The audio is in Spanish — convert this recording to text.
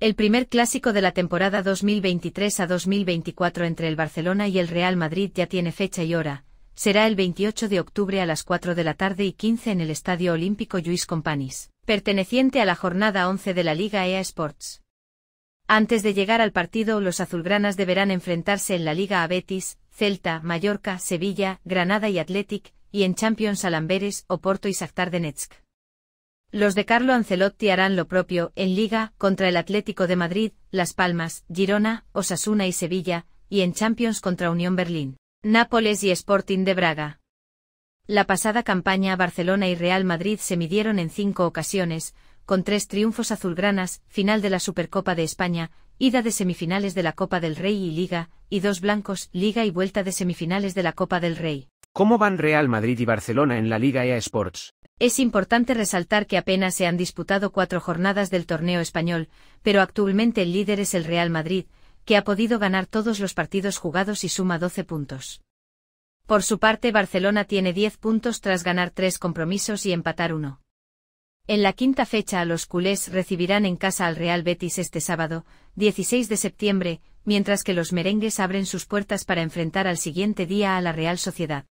El primer clásico de la temporada 2023 a 2024 entre el Barcelona y el Real Madrid ya tiene fecha y hora, será el 28 de octubre a las 4 de la tarde y 15 en el Estadio Olímpico Lluís Companys, perteneciente a la jornada 11 de la Liga EA Sports. Antes de llegar al partido, los azulgranas deberán enfrentarse en la Liga a Betis, Celta, Mallorca, Sevilla, Granada y Athletic, y en Champions Alamberes, Oporto y Shakhtar Donetsk. Los de Carlo Ancelotti harán lo propio en Liga contra el Atlético de Madrid, Las Palmas, Girona, Osasuna y Sevilla, y en Champions contra Unión Berlín, Nápoles y Sporting de Braga. La pasada campaña Barcelona y Real Madrid se midieron en cinco ocasiones, con tres triunfos azulgranas, final de la Supercopa de España, ida de semifinales de la Copa del Rey y Liga, y dos blancos, Liga y vuelta de semifinales de la Copa del Rey. ¿Cómo van Real Madrid y Barcelona en la Liga EA Sports? Es importante resaltar que apenas se han disputado cuatro jornadas del torneo español, pero actualmente el líder es el Real Madrid, que ha podido ganar todos los partidos jugados y suma 12 puntos. Por su parte Barcelona tiene 10 puntos tras ganar tres compromisos y empatar uno. En la quinta fecha los culés recibirán en casa al Real Betis este sábado, 16 de septiembre, mientras que los merengues abren sus puertas para enfrentar al siguiente día a la Real Sociedad.